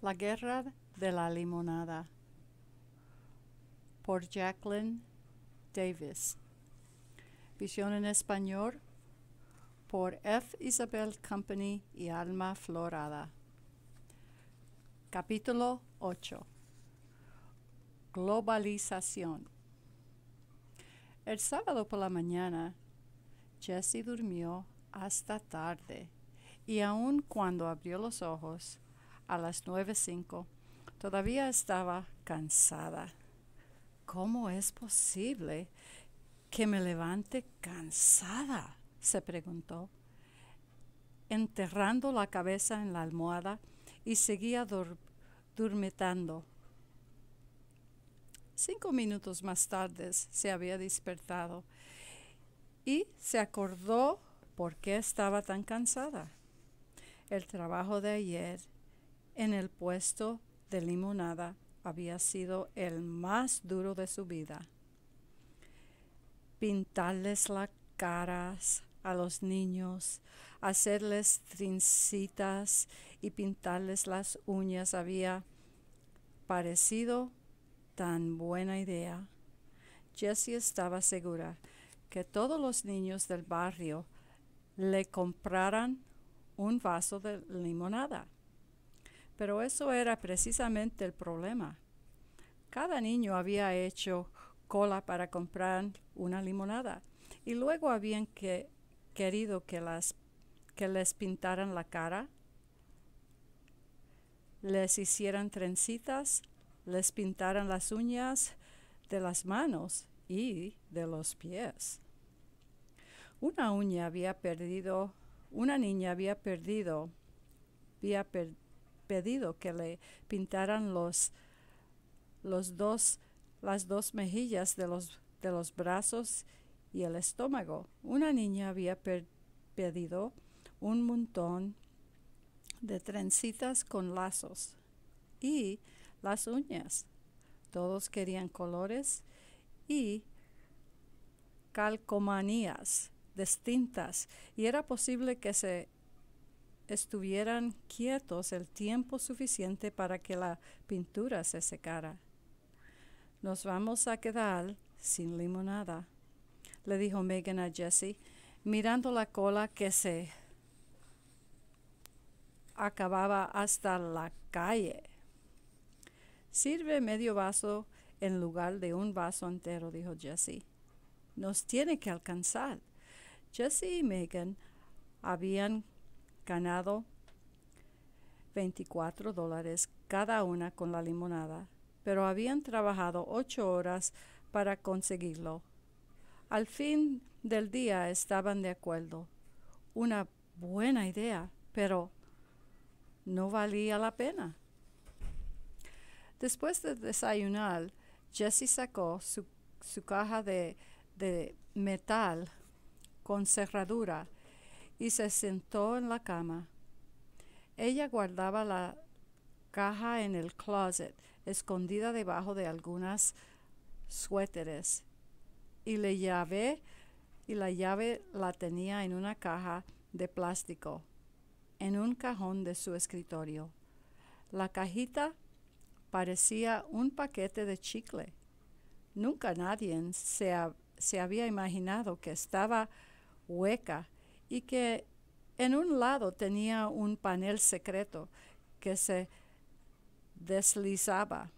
La Guerra de la Limonada por Jacqueline Davis. Visión en español por F. Isabel Company y Alma Florada. Capítulo 8. Globalización. El sábado por la mañana, Jesse durmió hasta tarde y aun cuando abrió los ojos, a las 9.05. Todavía estaba cansada. ¿Cómo es posible que me levante cansada? se preguntó, enterrando la cabeza en la almohada y seguía durmetando Cinco minutos más tarde se había despertado y se acordó por qué estaba tan cansada. El trabajo de ayer en el puesto de limonada había sido el más duro de su vida. Pintarles las caras a los niños, hacerles trincitas y pintarles las uñas había parecido tan buena idea. Jessie estaba segura que todos los niños del barrio le compraran un vaso de limonada. Pero eso era precisamente el problema. Cada niño había hecho cola para comprar una limonada y luego habían querido que, las, que les pintaran la cara, les hicieran trencitas, les pintaran las uñas de las manos y de los pies. Una uña había perdido, una niña había perdido, había perdido pedido que le pintaran los, los dos, las dos mejillas de los, de los brazos y el estómago. Una niña había pedido un montón de trencitas con lazos y las uñas. Todos querían colores y calcomanías distintas y era posible que se estuvieran quietos el tiempo suficiente para que la pintura se secara. Nos vamos a quedar sin limonada, le dijo Megan a Jesse, mirando la cola que se acababa hasta la calle. Sirve medio vaso en lugar de un vaso entero, dijo Jesse. Nos tiene que alcanzar. Jesse y Megan habían ganado 24 dólares cada una con la limonada, pero habían trabajado ocho horas para conseguirlo. Al fin del día estaban de acuerdo. Una buena idea, pero no valía la pena. Después de desayunar, Jesse sacó su, caja de metal con cerradura y se sentó en la cama. Ella guardaba la caja en el closet, escondida debajo de algunas suéteres, y la llave, y la llave la tenía en una caja de plástico, en un cajón de su escritorio. La cajita parecía un paquete de chicle. Nunca nadie se, se había imaginado que estaba hueca y que en un lado tenía un panel secreto que se deslizaba.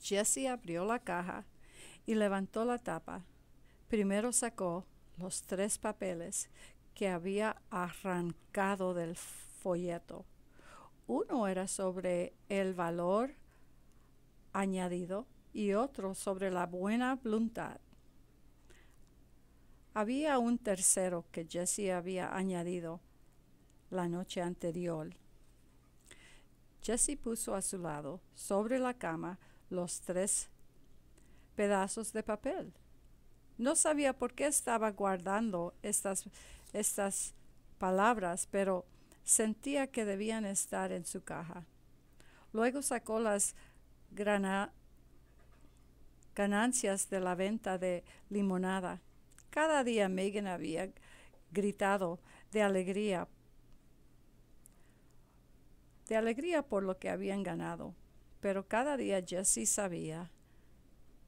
Jessie abrió la caja y levantó la tapa. Primero sacó los tres papeles que había arrancado del folleto. Uno era sobre el valor añadido y otro sobre la buena voluntad. Había un tercero que Jesse había añadido la noche anterior. Jesse puso a su lado, sobre la cama, los tres pedazos de papel. No sabía por qué estaba guardando estas, estas palabras, pero sentía que debían estar en su caja. Luego sacó las ganancias de la venta de limonada cada día Megan había gritado de alegría, de alegría por lo que habían ganado, pero cada día Jesse sabía,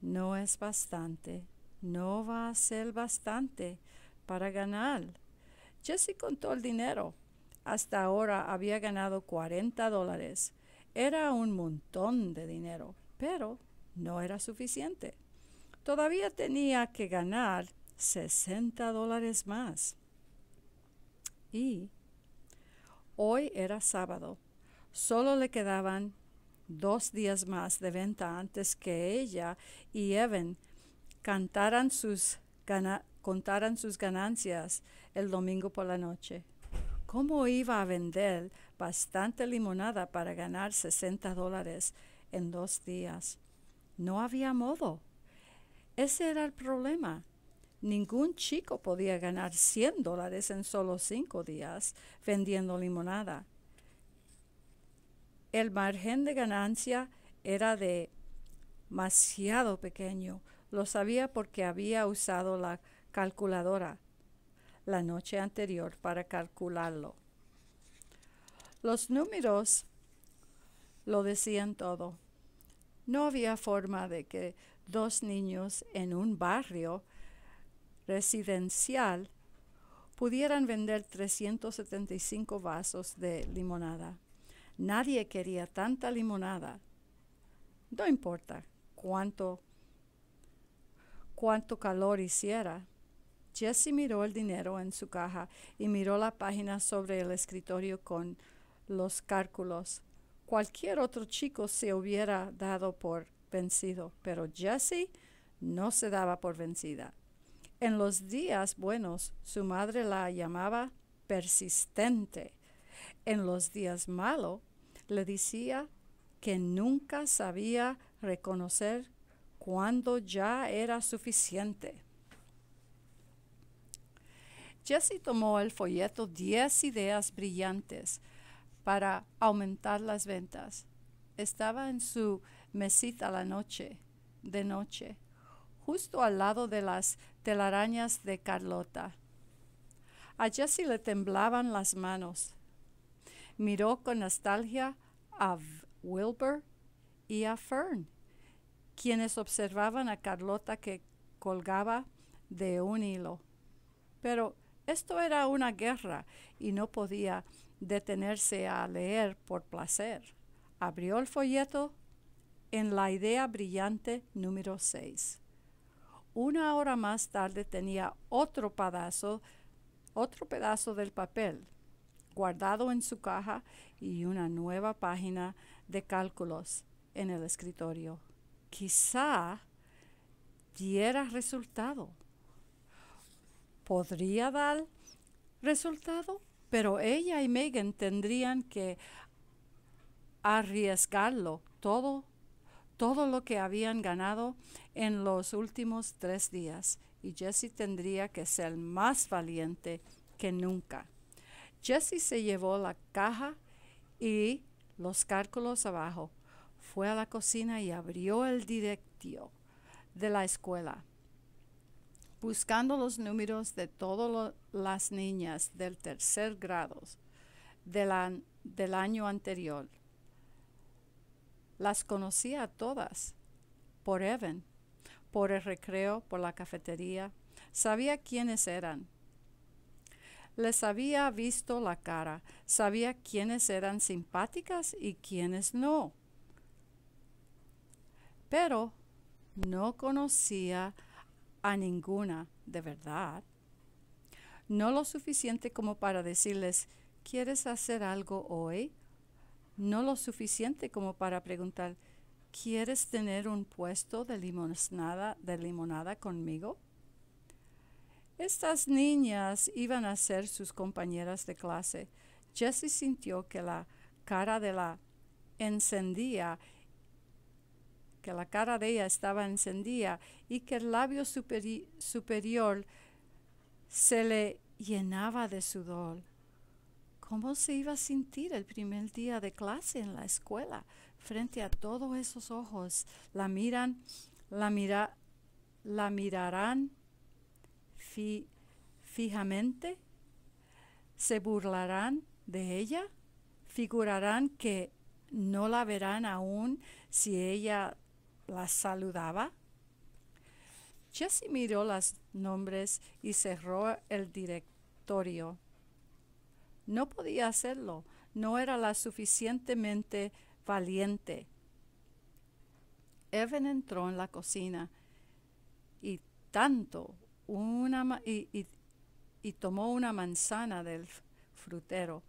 no es bastante, no va a ser bastante para ganar. Jesse contó el dinero. Hasta ahora había ganado 40 dólares. Era un montón de dinero, pero no era suficiente. Todavía tenía que ganar 60 dólares más. Y hoy era sábado. Solo le quedaban dos días más de venta antes que ella y Evan cantaran sus contaran sus ganancias el domingo por la noche. ¿Cómo iba a vender bastante limonada para ganar 60 dólares en dos días? No había modo. Ese era el problema. Ningún chico podía ganar 100 dólares en solo cinco días vendiendo limonada. El margen de ganancia era de demasiado pequeño. Lo sabía porque había usado la calculadora la noche anterior para calcularlo. Los números lo decían todo. No había forma de que dos niños en un barrio residencial pudieran vender 375 vasos de limonada. Nadie quería tanta limonada. No importa cuánto, cuánto calor hiciera. Jesse miró el dinero en su caja y miró la página sobre el escritorio con los cálculos. Cualquier otro chico se hubiera dado por vencido, pero Jesse no se daba por vencida. En los días buenos su madre la llamaba persistente. En los días malos le decía que nunca sabía reconocer cuando ya era suficiente. Jesse tomó el folleto 10 ideas brillantes para aumentar las ventas. Estaba en su mesita la noche, de noche, justo al lado de las telarañas de Carlota. A Jessie le temblaban las manos. Miró con nostalgia a Wilbur y a Fern, quienes observaban a Carlota que colgaba de un hilo. Pero esto era una guerra y no podía detenerse a leer por placer. Abrió el folleto en la idea brillante número 6. Una hora más tarde tenía otro pedazo, otro pedazo del papel guardado en su caja y una nueva página de cálculos en el escritorio. Quizá diera resultado. Podría dar resultado, pero ella y Megan tendrían que arriesgarlo todo todo lo que habían ganado en los últimos tres días y Jesse tendría que ser más valiente que nunca. Jesse se llevó la caja y los cálculos abajo. Fue a la cocina y abrió el directio de la escuela, buscando los números de todas las niñas del tercer grado del año anterior. Las conocía a todas, por Evan, por el recreo, por la cafetería. Sabía quiénes eran. Les había visto la cara, sabía quiénes eran simpáticas y quiénes no. Pero no conocía a ninguna de verdad. No lo suficiente como para decirles, ¿quieres hacer algo hoy? no lo suficiente como para preguntar, ¿quieres tener un puesto de limonada, de limonada conmigo? Estas niñas iban a ser sus compañeras de clase. Jessie sintió que la cara de la encendía, que la cara de ella estaba encendida y que el labio superior se le llenaba de sudor. ¿Cómo se iba a sentir el primer día de clase en la escuela frente a todos esos ojos? La miran, la, mirarán fijamente, se burlarán de ella, figurarán que no la verán aún si ella la saludaba. Jessie miró los nombres y cerró el directorio. No podía hacerlo, no era la suficientemente valiente. Evan entró en la cocina y tanto una y, y, tomó una manzana del frutero.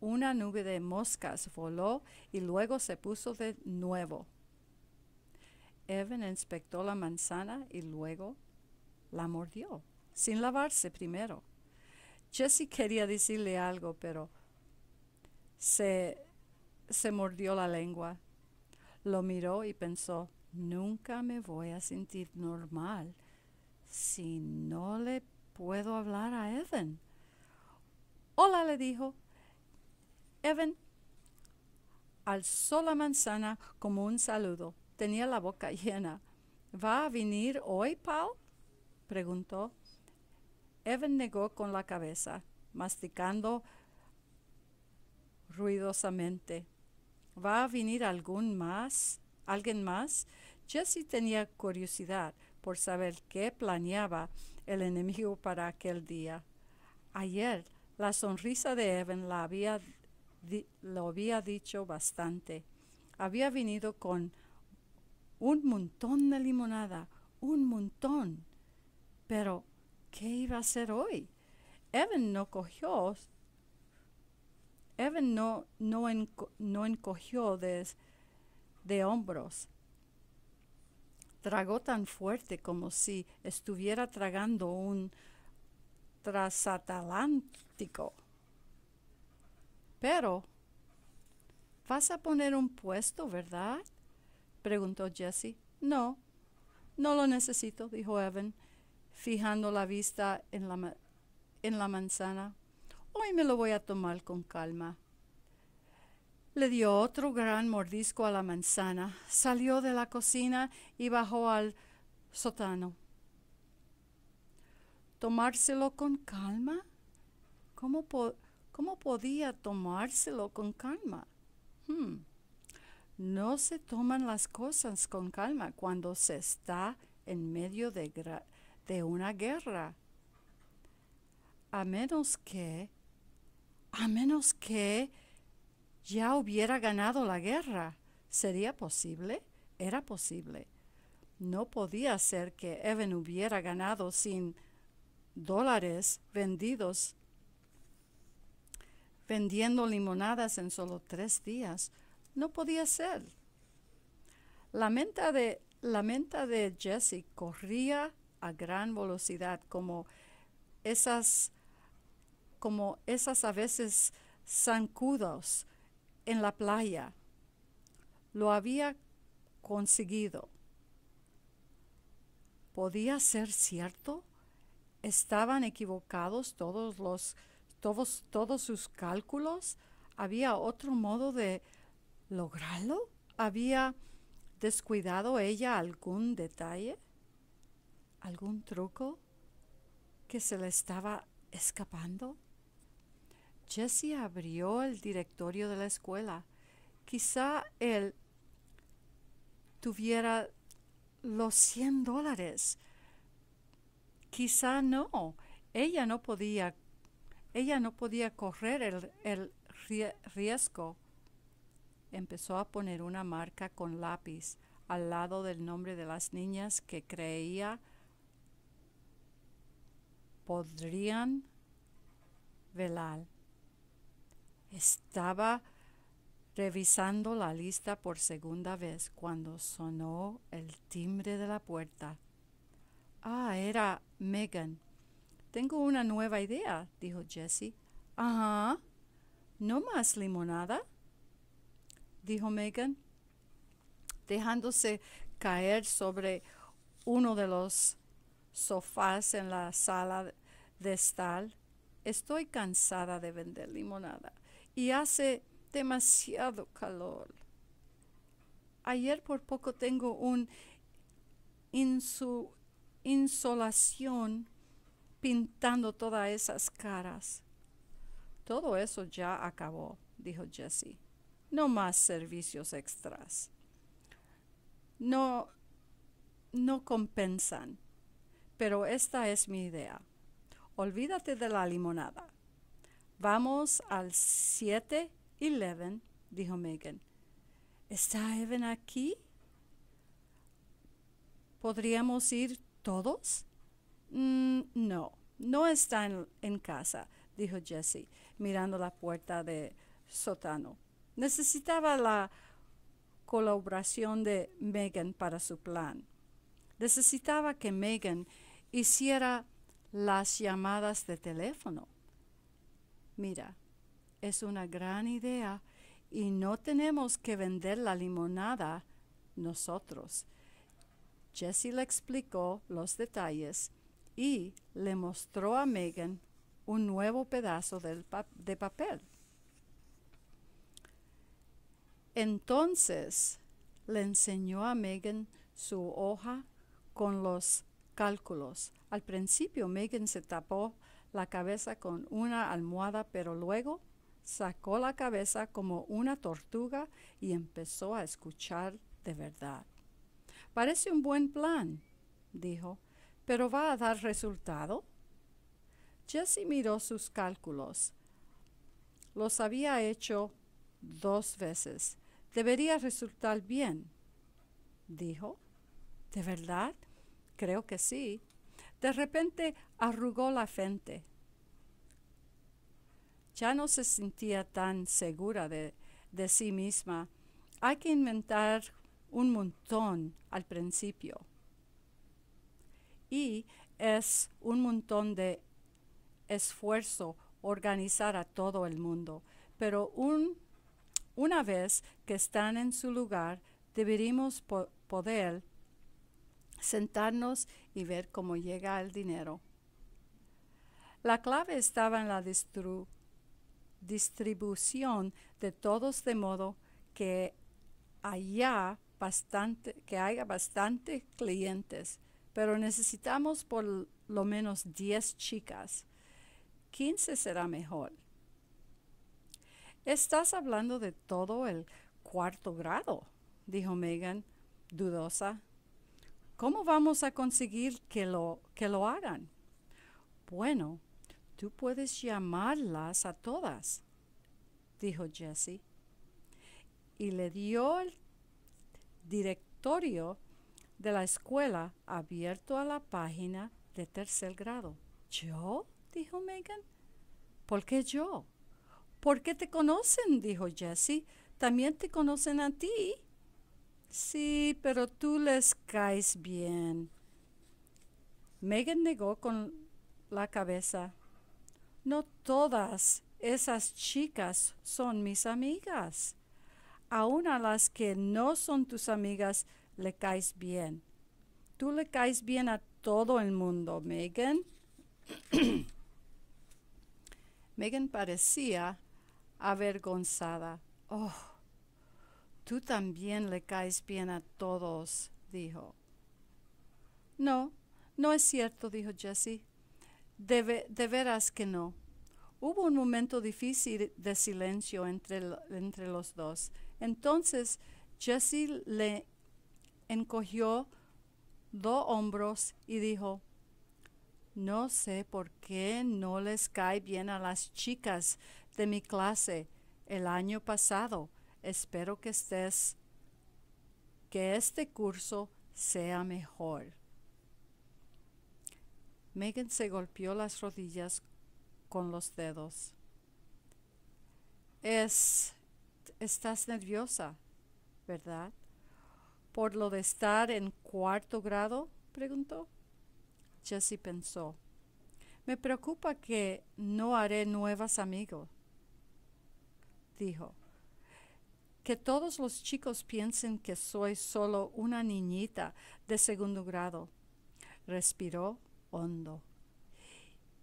Una nube de moscas voló y luego se puso de nuevo. Evan inspectó la manzana y luego la mordió, sin lavarse primero. Jessie quería decirle algo, pero se, se mordió la lengua. Lo miró y pensó, nunca me voy a sentir normal si no le puedo hablar a Evan. Hola, le dijo. Evan alzó la manzana como un saludo. Tenía la boca llena. ¿Va a venir hoy, Paul? preguntó. Evan negó con la cabeza, masticando ruidosamente. ¿Va a venir algún más? ¿Alguien más? Jesse tenía curiosidad por saber qué planeaba el enemigo para aquel día. Ayer la sonrisa de Evan la había lo había dicho bastante. Había venido con un montón de limonada, un montón. Pero ¿qué iba a hacer hoy? Evan no cogió, Evan no, no, no encogió de, de hombros. Tragó tan fuerte como si estuviera tragando un trasatlántico. Pero, ¿vas a poner un puesto, verdad? preguntó Jesse. No, no lo necesito, dijo Evan fijando la vista en la, en la manzana. Hoy me lo voy a tomar con calma. Le dio otro gran mordisco a la manzana, salió de la cocina y bajó al sótano. ¿Tomárselo con calma? ¿Cómo, po podía tomárselo con calma? Hmm. No se toman las cosas con calma cuando se está en medio de, de una guerra. A menos que, a menos que ya hubiera ganado la guerra. ¿Sería posible? Era posible. No podía ser que Evan hubiera ganado sin dólares vendidos vendiendo limonadas en solo tres días. No podía ser. La menta de, la menta de Jesse corría a gran velocidad, como esas, como esas a veces zancudos en la playa. Lo había conseguido. ¿Podía ser cierto? ¿Estaban equivocados todos los todos, todos sus cálculos? ¿Había otro modo de lograrlo? ¿Había descuidado ella algún detalle? algún truco que se le estaba escapando? Jessie abrió el directorio de la escuela. Quizá él tuviera los 100 dólares. Quizá no. Ella no podía, ella no podía correr el, el riesgo. Empezó a poner una marca con lápiz al lado del nombre de las niñas que creía podrían velar. Estaba revisando la lista por segunda vez cuando sonó el timbre de la puerta. Ah, era Megan. Tengo una nueva idea, dijo Jesse. Ajá. ¿No más limonada? dijo Megan, dejándose caer sobre uno de los sofás en la sala de estoy cansada de vender limonada y hace demasiado calor. Ayer por poco tengo un insolación pintando todas esas caras. Todo eso ya acabó, dijo Jesse. No más servicios extras. No, no compensan. Pero esta es mi idea. Olvídate de la limonada. Vamos al 7-Eleven, dijo Megan. ¿Está Evan aquí? ¿Podríamos ir todos? Mm, no, no está en, en casa, dijo Jesse, mirando la puerta de sótano. Necesitaba la colaboración de Megan para su plan. Necesitaba que Megan hiciera las llamadas de teléfono. Mira, es una gran idea y no tenemos que vender la limonada nosotros. Jesse le explicó los detalles y le mostró a Megan un nuevo pedazo de, de papel. Entonces le enseñó a Megan su hoja con los cálculos al principio Megan se tapó la cabeza con una almohada, pero luego sacó la cabeza como una tortuga y empezó a escuchar de verdad. Parece un buen plan, dijo, pero ¿va a dar resultado? Jesse miró sus cálculos. Los había hecho dos veces. Debería resultar bien, dijo. ¿De verdad? Creo que sí. De repente arrugó la frente. Ya no se sentía tan segura de, sí misma. Hay que inventar un montón al principio. Y es un montón de esfuerzo organizar a todo el mundo, pero un, una vez que están en su lugar, deberíamos poder sentarnos y ver cómo llega el dinero. La clave estaba en la distribución de todos de modo que haya bastante, que haya bastantes clientes, pero necesitamos por lo menos 10 chicas. 15 será mejor. Estás hablando de todo el cuarto grado, dijo Megan, dudosa ¿Cómo vamos a conseguir que lo, que lo hagan? Bueno, tú puedes llamarlas a todas, dijo Jesse. Y le dio el directorio de la escuela abierto a la página de tercer grado. ¿Yo? dijo Megan. ¿Por qué yo? Porque te conocen, dijo Jesse. También te conocen a ti. Sí, pero tú les caes bien. Megan negó con la cabeza. No todas esas chicas son mis amigas. Aún a las que no son tus amigas le caes bien. Tú le caes bien a todo el mundo, Megan. Megan parecía avergonzada. Oh, Tú también le caes bien a todos, dijo. No, no es cierto, dijo Jessie. De, veras que no. Hubo un momento difícil de silencio entre, entre los dos. Entonces Jessie le encogió dos hombros y dijo, no sé por qué no les cae bien a las chicas de mi clase el año pasado Espero que estés, que este curso sea mejor. Megan se golpeó las rodillas con los dedos. Es, estás nerviosa, ¿verdad? ¿Por lo de estar en cuarto grado? preguntó. Jessie pensó. Me preocupa que no haré nuevas amigos, dijo que todos los chicos piensen que soy solo una niñita de segundo grado. Respiró hondo.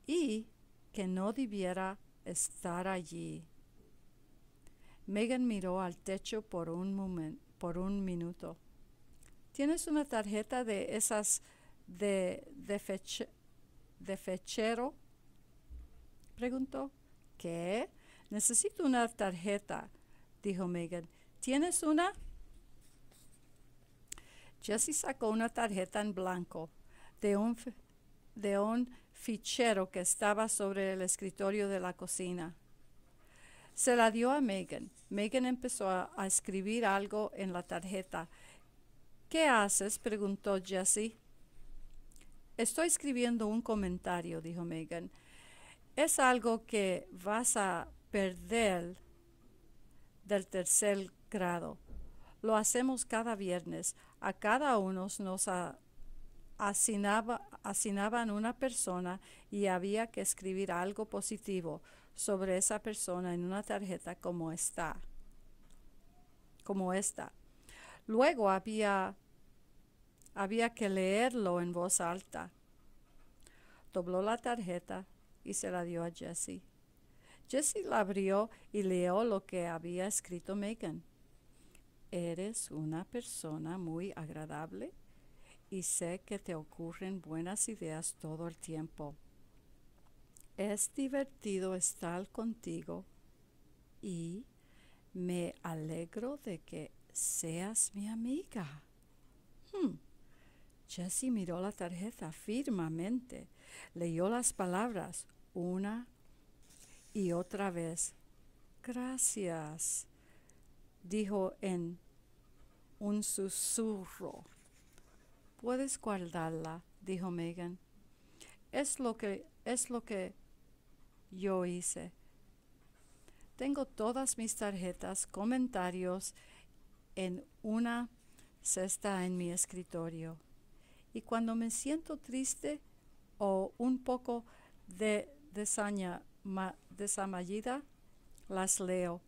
Y que no debiera estar allí. Megan miró al techo por un, momento por un minuto. ¿Tienes una tarjeta de esas de, de fechero? Preguntó. ¿Qué? Necesito una tarjeta dijo Megan. ¿Tienes una? Jesse sacó una tarjeta en blanco de un, de un fichero que estaba sobre el escritorio de la cocina. Se la dio a Megan. Megan empezó a, escribir algo en la tarjeta. ¿Qué haces? preguntó Jesse. Estoy escribiendo un comentario, dijo Megan. Es algo que vas a perder del tercer grado. Lo hacemos cada viernes. A cada uno nos asignaba, asignaban una persona y había que escribir algo positivo sobre esa persona en una tarjeta como esta. Como esta. Luego había, había que leerlo en voz alta. Dobló la tarjeta y se la dio a Jessie. Jessie la abrió y leyó lo que había escrito Megan. Eres una persona muy agradable y sé que te ocurren buenas ideas todo el tiempo. Es divertido estar contigo y me alegro de que seas mi amiga. Hmm. Jessie miró la tarjeta firmemente, leyó las palabras una y otra vez, gracias, dijo en un susurro. Puedes guardarla, dijo Megan. Es lo que, es lo que yo hice. Tengo todas mis tarjetas, comentarios en una cesta en mi escritorio. Y cuando me siento triste o un poco de desaña, desamallida las leo.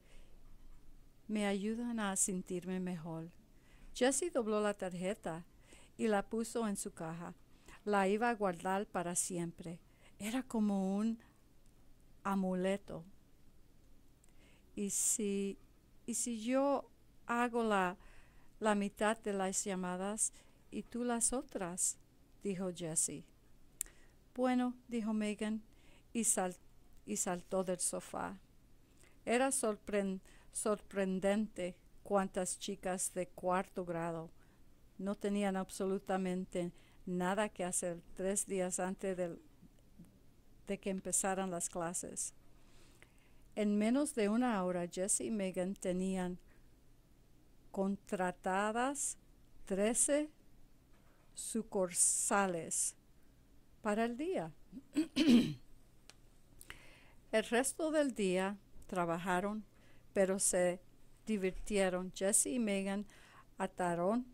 Me ayudan a sentirme mejor. Jesse dobló la tarjeta y la puso en su caja. La iba a guardar para siempre. Era como un amuleto. Y si, y si yo hago la, la mitad de las llamadas y tú las otras, dijo Jesse. Bueno, dijo Megan y saltó y saltó del sofá. Era sorprendente cuántas chicas de cuarto grado no tenían absolutamente nada que hacer tres días antes de que empezaran las clases. En menos de una hora, Jesse y Megan tenían contratadas 13 sucursales para el día. El resto del día trabajaron, pero se divirtieron. Jesse y Megan ataron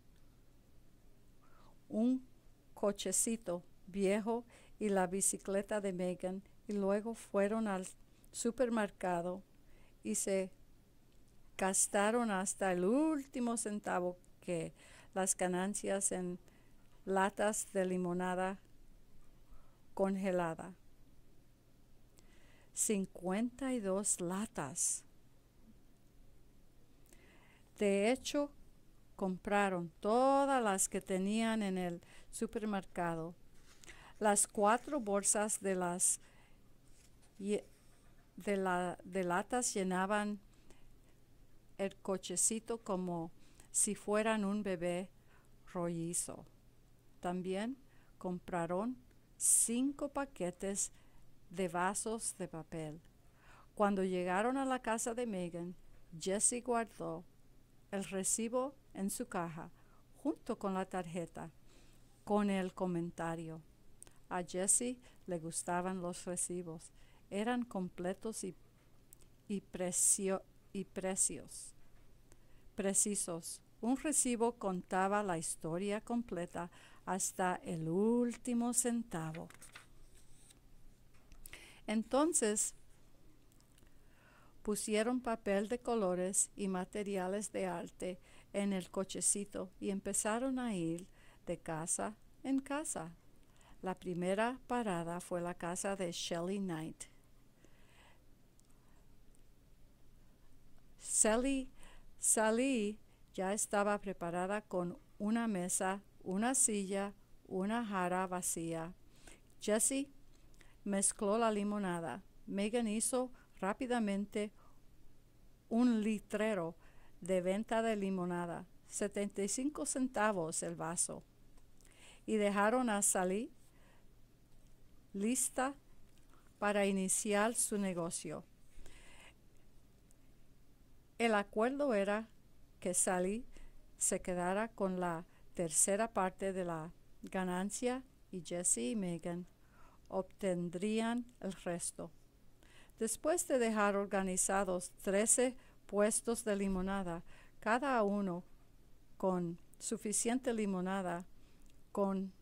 un cochecito viejo y la bicicleta de Megan y luego fueron al supermercado y se gastaron hasta el último centavo que las ganancias en latas de limonada congelada. 52 latas. De hecho, compraron todas las que tenían en el supermercado, las cuatro bolsas de las de, la, de latas llenaban el cochecito como si fueran un bebé rollizo. También compraron cinco paquetes de vasos de papel. Cuando llegaron a la casa de Megan, Jesse guardó el recibo en su caja junto con la tarjeta, con el comentario. A Jesse le gustaban los recibos, eran completos y, y, y precios. precisos. Un recibo contaba la historia completa hasta el último centavo. Entonces pusieron papel de colores y materiales de arte en el cochecito y empezaron a ir de casa en casa. La primera parada fue la casa de Shelley Knight. Sally, Sally ya estaba preparada con una mesa, una silla, una jara vacía. Jesse mezcló la limonada. Megan hizo rápidamente un litrero de venta de limonada, 75 centavos el vaso. Y dejaron a Sally lista para iniciar su negocio. El acuerdo era que Sally se quedara con la tercera parte de la ganancia y Jesse y Megan obtendrían el resto. Después de dejar organizados 13 puestos de limonada, cada uno con suficiente limonada con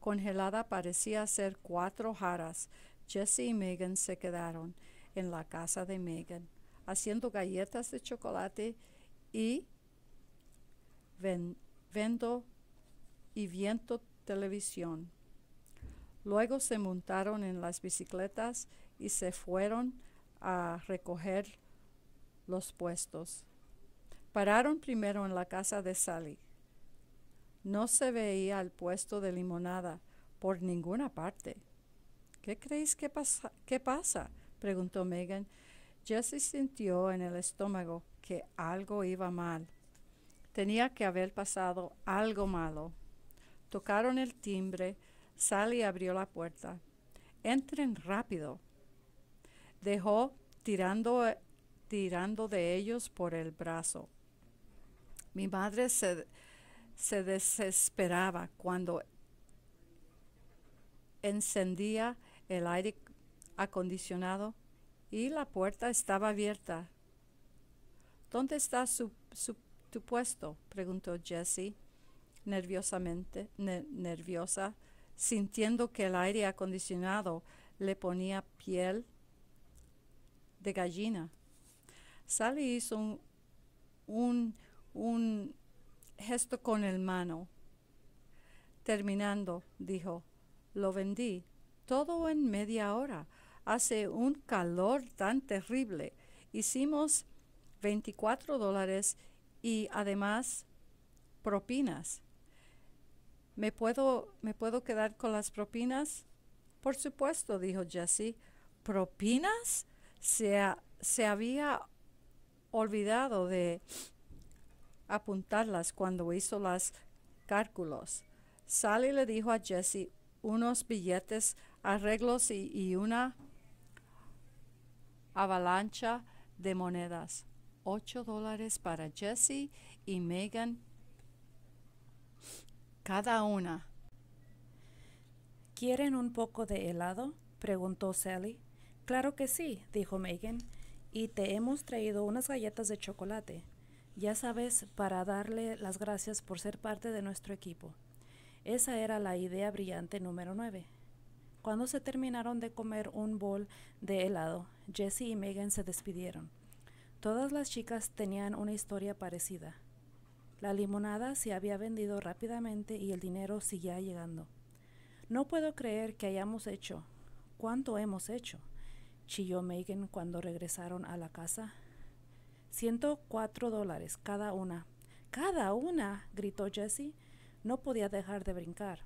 congelada parecía ser cuatro jaras, Jesse y Megan se quedaron en la casa de Megan, haciendo galletas de chocolate y vendo y viento televisión. Luego se montaron en las bicicletas y se fueron a recoger los puestos. Pararon primero en la casa de Sally. No se veía el puesto de limonada por ninguna parte. ¿Qué creéis que pasa? ¿Qué pasa? preguntó Megan. Jessie sintió en el estómago que algo iba mal. Tenía que haber pasado algo malo. Tocaron el timbre Sally abrió la puerta. Entren rápido. Dejó tirando, eh, tirando de ellos por el brazo. Mi madre se, desesperaba cuando encendía el aire acondicionado y la puerta estaba abierta. ¿Dónde está su, tu puesto? preguntó Jessie nerviosamente, nerviosa sintiendo que el aire acondicionado le ponía piel de gallina. Sally hizo un, un, un gesto con el mano. Terminando, dijo, lo vendí todo en media hora. Hace un calor tan terrible. Hicimos 24 dólares y además propinas. ¿Me puedo, ¿Me puedo quedar con las propinas? Por supuesto, dijo Jesse. ¿Propinas? Se, se había olvidado de apuntarlas cuando hizo los cálculos. Sally le dijo a Jesse unos billetes, arreglos y, y una avalancha de monedas. Ocho dólares para Jesse y Megan cada una. ¿Quieren un poco de helado? preguntó Sally. Claro que sí, dijo Megan, y te hemos traído unas galletas de chocolate. Ya sabes, para darle las gracias por ser parte de nuestro equipo. Esa era la idea brillante número 9. Cuando se terminaron de comer un bol de helado, Jessie y Megan se despidieron. Todas las chicas tenían una historia parecida. La limonada se había vendido rápidamente y el dinero seguía llegando. No puedo creer que hayamos hecho. ¿Cuánto hemos hecho? chilló Megan cuando regresaron a la casa. 104 dólares cada una. Cada una, gritó Jessie. No podía dejar de brincar.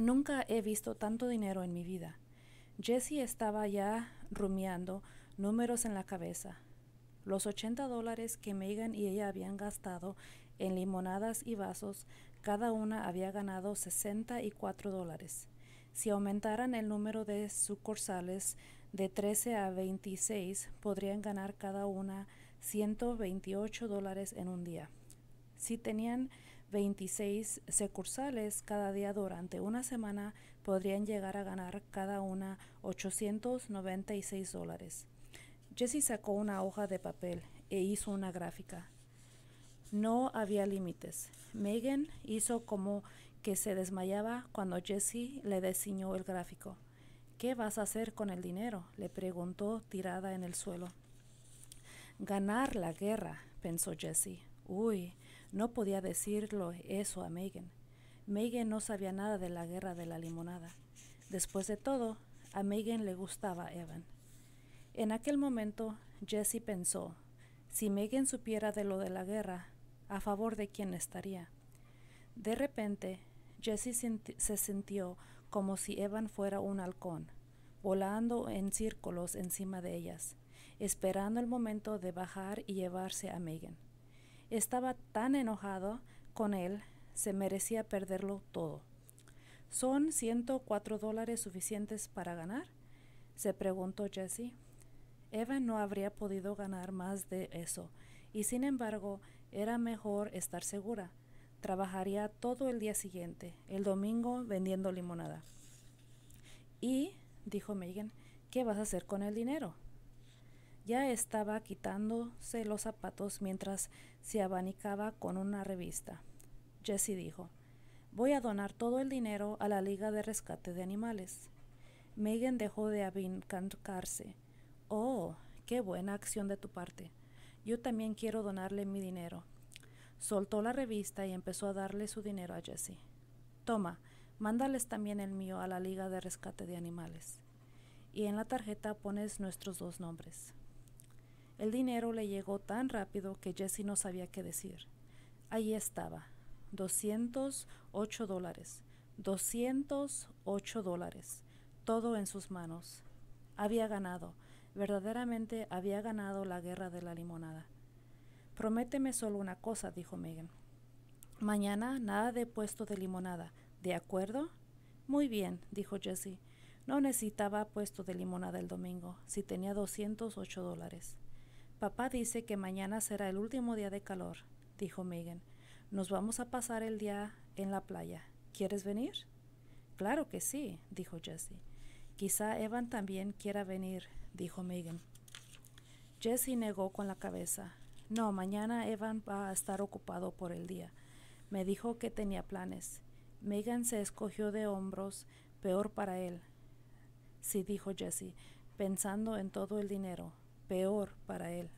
Nunca he visto tanto dinero en mi vida. Jessie estaba ya rumiando números en la cabeza. Los 80 dólares que Megan y ella habían gastado en limonadas y vasos, cada una había ganado 64 dólares. Si aumentaran el número de sucursales de 13 a 26, podrían ganar cada una 128 dólares en un día. Si tenían 26 sucursales cada día durante una semana, podrían llegar a ganar cada una 896 dólares. Jesse sacó una hoja de papel e hizo una gráfica. No había límites. Megan hizo como que se desmayaba cuando Jesse le diseñó el gráfico. ¿Qué vas a hacer con el dinero? le preguntó tirada en el suelo. Ganar la guerra, pensó Jesse. Uy, no podía decirlo eso a Megan. Megan no sabía nada de la guerra de la limonada. Después de todo, a Megan le gustaba Evan. En aquel momento, Jesse pensó, si Megan supiera de lo de la guerra, a favor de quien estaría. De repente, Jesse se sintió como si Evan fuera un halcón, volando en círculos encima de ellas, esperando el momento de bajar y llevarse a Megan. Estaba tan enojado con él, se merecía perderlo todo. ¿Son 104 dólares suficientes para ganar? se preguntó Jesse. Evan no habría podido ganar más de eso, y sin embargo, era mejor estar segura. Trabajaría todo el día siguiente, el domingo vendiendo limonada. Y, dijo Megan, ¿qué vas a hacer con el dinero? Ya estaba quitándose los zapatos mientras se abanicaba con una revista. Jesse dijo, voy a donar todo el dinero a la Liga de Rescate de Animales. Megan dejó de avincarse. Oh, qué buena acción de tu parte. Yo también quiero donarle mi dinero. Soltó la revista y empezó a darle su dinero a Jesse. Toma, mándales también el mío a la Liga de Rescate de Animales. Y en la tarjeta pones nuestros dos nombres. El dinero le llegó tan rápido que Jesse no sabía qué decir. Allí estaba, 208 dólares, 208 dólares, todo en sus manos. Había ganado Verdaderamente había ganado la guerra de la limonada. Prométeme solo una cosa, dijo Megan. Mañana nada de puesto de limonada, ¿de acuerdo? Muy bien, dijo Jesse. No necesitaba puesto de limonada el domingo, si tenía 208 dólares. Papá dice que mañana será el último día de calor, dijo Megan. Nos vamos a pasar el día en la playa. ¿Quieres venir? Claro que sí, dijo Jesse. Quizá Evan también quiera venir, dijo Megan. Jesse negó con la cabeza. No, mañana Evan va a estar ocupado por el día. Me dijo que tenía planes. Megan se escogió de hombros, peor para él. Sí, dijo Jesse, pensando en todo el dinero, peor para él.